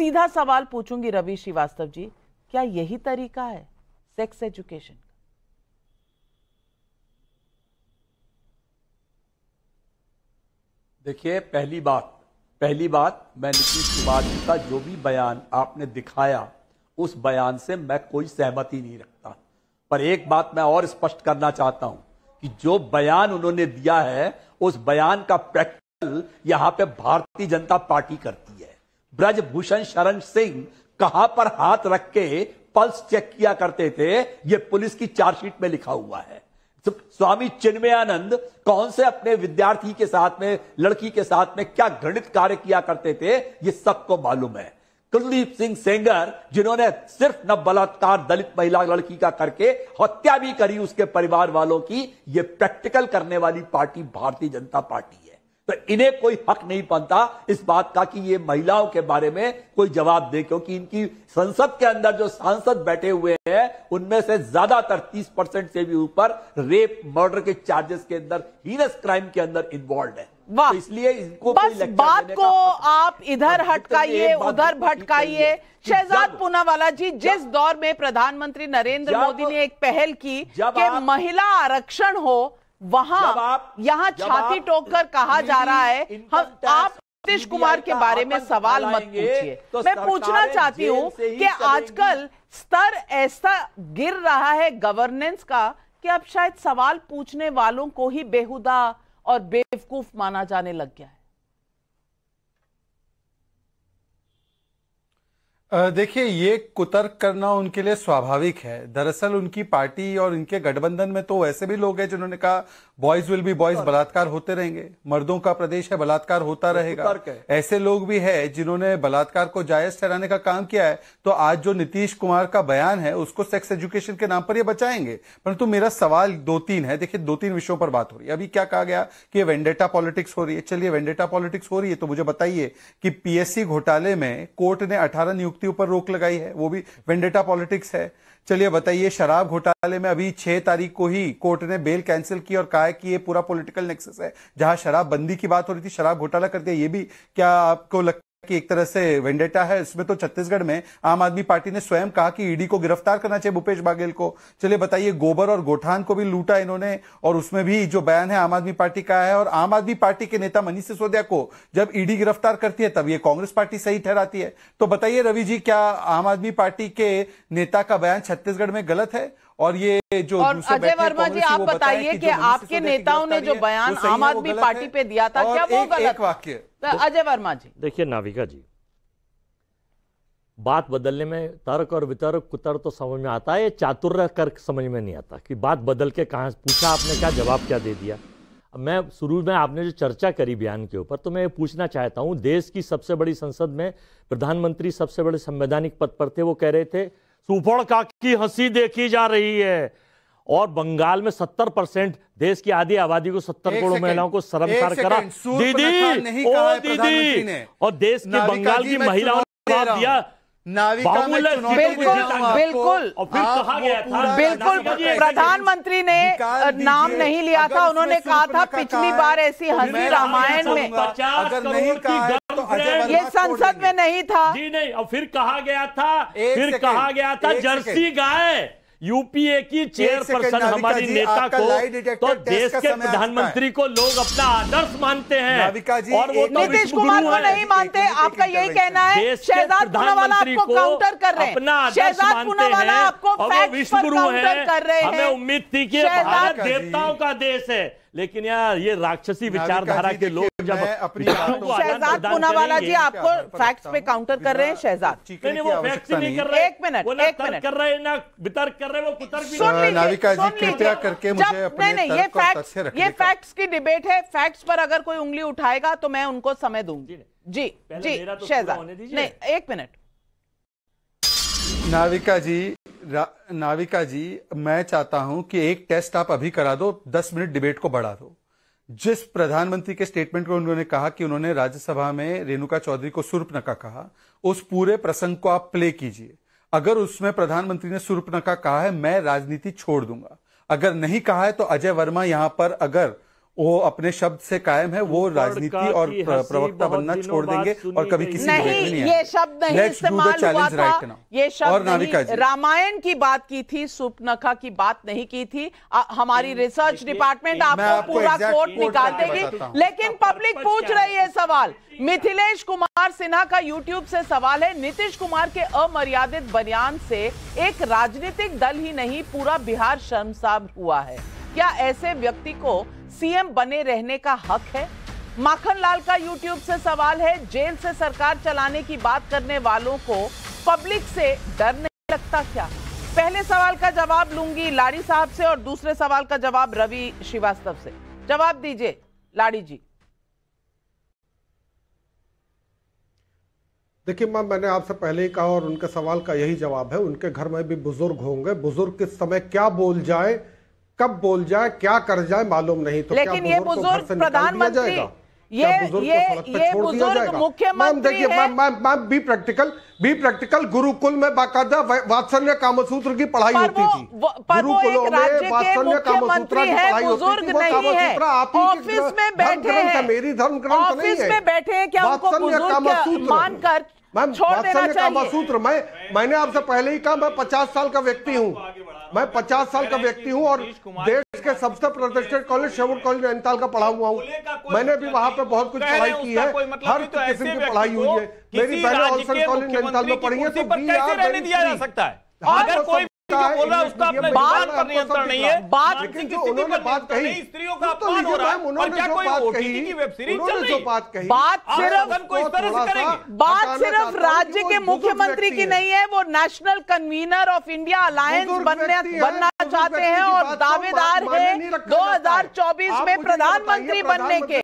सीधा सवाल पूछूंगी रवि श्रीवास्तव जी क्या यही तरीका है सेक्स एजुकेशन का देखिए पहली बात पहली बात मैं नीतीश कुमार जी का जो भी बयान आपने दिखाया उस बयान से मैं कोई सहमति नहीं रखता पर एक बात मैं और स्पष्ट करना चाहता हूं कि जो बयान उन्होंने दिया है उस बयान का प्रैक्टिकल यहां पे भारतीय जनता पार्टी करती ब्रजभूषण शरण सिंह कहां पर हाथ रख के पल्स चेक किया करते थे यह पुलिस की चार्जशीट में लिखा हुआ है तो स्वामी चिन्मयानंद कौन से अपने विद्यार्थी के साथ में लड़की के साथ में क्या घृणित कार्य किया करते थे यह सबको मालूम है कुलदीप सिंह सेंगर जिन्होंने सिर्फ न बलात्कार दलित महिला लड़की का करके हत्या भी करी उसके परिवार वालों की यह प्रैक्टिकल करने वाली पार्टी भारतीय जनता पार्टी है तो इन्हें कोई हक नहीं बनता इस बात का कि ये महिलाओं के बारे में कोई जवाब दे क्योंकि इनकी संसद के अंदर जो सांसद बैठे हुए हैं उनमें से ज्यादातर तीस परसेंट से भी ऊपर रेप मर्डर के चार्जेस के अंदर हीनस क्राइम के अंदर इन्वॉल्व है तो इसलिए इनको बस बात को आप इधर हटकाइए उधर भटकाइए शहजाद पूनावाला जी जिस दौर में प्रधानमंत्री नरेंद्र मोदी ने एक पहल की कि महिला आरक्षण हो वहां यहां यहाँ छाती कर कहा जा रहा है हम आप नीतीश कुमार के बारे में सवाल मत पूछिए तो मैं पूछना चाहती हूँ कि आजकल स्तर ऐसा गिर रहा है गवर्नेंस का कि अब शायद सवाल पूछने वालों को ही बेहुदा और बेवकूफ माना जाने लग गया है देखिए ये कुतर्क करना उनके लिए स्वाभाविक है दरअसल उनकी पार्टी और इनके गठबंधन में तो ऐसे भी लोग हैं जिन्होंने कहा बॉयज विल बी बॉयज बलात्कार होते रहेंगे मर्दों का प्रदेश है बलात्कार होता रहेगा ऐसे लोग भी है जिन्होंने बलात्कार को जायज ठहराने का काम किया है तो आज जो नीतीश कुमार का बयान है उसको सेक्स एजुकेशन के नाम पर ये बचाएंगे परंतु मेरा सवाल दो तीन है देखिए दो तीन विषयों पर बात हो रही है अभी क्या कहा गया कि वेंडेटा पॉलिटिक्स हो रही है चलिए वेंडेटा पॉलिटिक्स हो रही है तो मुझे बताइए कि पीएससी घोटाले में कोर्ट ने अठारह नियुक्त के ऊपर रोक लगाई है वो भी वेंडेटा पॉलिटिक्स है चलिए बताइए शराब घोटाले में अभी छह तारीख को ही कोर्ट ने बेल कैंसिल की और कहा कि ये पूरा पॉलिटिकल नेक्सस है जहां शराब बंदी की बात हो रही थी शराब घोटाला कर दिया ये भी क्या आपको लगता कि एक तरह से वेंडेटा है इसमें तो छत्तीसगढ़ में आम आदमी पार्टी ने स्वयं कहा कि ईडी को गिरफ्तार करना चाहिए भूपेश बाघेल को चलिए बताइए गोबर और गोठान को भी लूटा इन्होंने और उसमें भी जो बयान है आम आदमी पार्टी का है और आम आदमी पार्टी के नेता मनीष सिसोदिया को जब ईडी गिरफ्तार करती है तब ये कांग्रेस पार्टी सही ठहराती है तो बताइए रवि जी क्या आम आदमी पार्टी के नेता का बयान छत्तीसगढ़ में गलत है और ये जो और अजय वर्मा जी आप बताइए कि आपके नेताओं ने जो बयान आम आदमी पार्टी पे दिया था क्या वो गलत वाक्य तो अजय वर्मा जी देखिए नाविका जी बात बदलने में तर्क और वितर्क कुतर तो समझ में आता है चातुर्य कर समझ में नहीं आता कि बात बदल के कहाँ पूछा आपने क्या जवाब क्या दे दिया मैं शुरू में आपने जो चर्चा करी बयान के ऊपर तो मैं पूछना चाहता हूँ देश की सबसे बड़ी संसद में प्रधानमंत्री सबसे बड़े संवैधानिक पद पर थे वो कह रहे थे सुफड़ काक की हंसी देखी जा रही है और बंगाल में सत्तर परसेंट देश की आधी आबादी को सत्तर करोड़ महिलाओं को शर्मसार करा दीदी ओ दीदी और देश की बंगाल की महिलाओं ने दिया बिल्कुल बिल्कुल और फिर कहा गया था बिल्कुल प्रधानमंत्री ने नाम नहीं लिया था उन्होंने कहा था पिछली बार ऐसी हंसी रामायण में ये संसद में नहीं था जी नहीं और फिर कहा गया था फिर कहा गया था जर्सी गाय यूपीए की चेयरपर्सन हमारी नेता को तो देश के प्रधानमंत्री को लोग अपना आदर्श मानते हैं जी, और वो तो नीतीश कुमार को नहीं मानते आपका यही कहना है शहजाद पूनावाला आपको काउंटर कर रहे अपना शहजाद पूनावाला आपको विश्वगुरु है हमें उम्मीद थी कि भारत देवताओं का देश है लेकिन यार ये राक्षसी विचारधारा के लोग जब अपनी शहजाद पूनावाला जी आपको फैक्ट्स पे काउंटर कर रहे हैं शहजाद एक मिनट एक मिनट कर रहे ना वितर्क कर रहे वो नाविका जी करके मुझे अपने नहीं ये फैक्ट्स ये फैक्ट्स की डिबेट है फैक्ट्स पर अगर कोई उंगली उठाएगा तो मैं उनको समय दूंगी जी जी तो शहजाद नहीं एक मिनट नाविका जी नाविका जी मैं चाहता हूं कि एक टेस्ट आप अभी करा दो दस मिनट डिबेट को बढ़ा दो जिस प्रधानमंत्री के स्टेटमेंट को उन्होंने कहा कि उन्होंने राज्यसभा में रेणुका चौधरी को सुर्पनखा कहा उस पूरे प्रसंग को आप प्ले कीजिए अगर उसमें प्रधानमंत्री ने सुर्पनखा कहा है मैं राजनीति छोड़ दूंगा अगर नहीं कहा है तो अजय वर्मा यहां पर अगर वो अपने शब्द से कायम है वो राजनीति और प्रवक्ता बनना छोड़ देंगे और कभी किसी नहीं, नहीं ये शब्द नहीं इस्तेमाल हुआ था ये शब्द नहीं रामायण की बात की थी सुपनखा की बात नहीं की थी आ, हमारी रिसर्च हम्म, डिपार्टमेंट आपको पूरा कोर्ट निकाल देगी लेकिन पब्लिक पूछ रही है सवाल मिथिलेश कुमार सिन्हा का यूट्यूब से सवाल है नीतीश कुमार के अमर्यादित बयान से एक राजनीतिक दल ही नहीं पूरा बिहार शर्मसाब हुआ है क्या ऐसे व्यक्ति को सीएम बने रहने का हक है माखनलाल का यूट्यूब से सवाल है जेल से सरकार चलाने की बात करने वालों को पब्लिक से डर नहीं लगता क्या पहले सवाल का जवाब लूंगी लाड़ी साहब से और दूसरे सवाल का जवाब रवि श्रीवास्तव से जवाब दीजिए लाड़ी जी देखिए मां मैंने आपसे पहले ही कहा और उनके सवाल का यही जवाब है उनके घर में भी बुजुर्ग होंगे बुजुर्ग किस समय क्या बोल जाए कब बोल जाए क्या कर जाए मालूम नहीं तो लेकिन क्या ये बुजुर्ग प्रधानमंत्री ये ये ये बुजुर्ग मुख्यमंत्री ma'am ma'am ma'am be practical be practical गुरुकुल में बाकायदा वात्सल्य कामसूत्र की पढ़ाई होती थी गुरुकुलों में वात्सल्य कामसूत्र की पढ़ाई होती थी वो कामसूत्र आप ऑफिस में बैठे हैं मेरी धर्म ग्रंथ तो नहीं है ऑफिस में बैठे हैं क्या वात्सल्य कामसूत्र मानकर मैम वात्सल्य कामसूत्र मैं मैंने आपसे पहले ही कहा मैं पचास साल का व्यक्ति हूँ मैं पचास साल का व्यक्ति हूँ और देश के सबसे प्रतिष्ठित कॉलेज शेवुड कॉलेज नैनीताल का पढ़ा हुआ हूँ मैंने भी मतलब वहाँ पे बहुत कुछ पढ़ाई की है मतलब हर तो किस्म की पढ़ाई हुई है मेरी पहले कॉलेज नैनीताल में पढ़ी है तो बी आर दिया जा सकता है हाँ, अगर तो कोई उसका नहीं है बात उन्होंने तो बात कही स्त्रियों का बात सिर्फ बात सिर्फ राज्य के मुख्यमंत्री की नहीं है वो national convener of India alliance बनने बनना चाहते हैं और दावेदार है 2024 में प्रधानमंत्री बनने के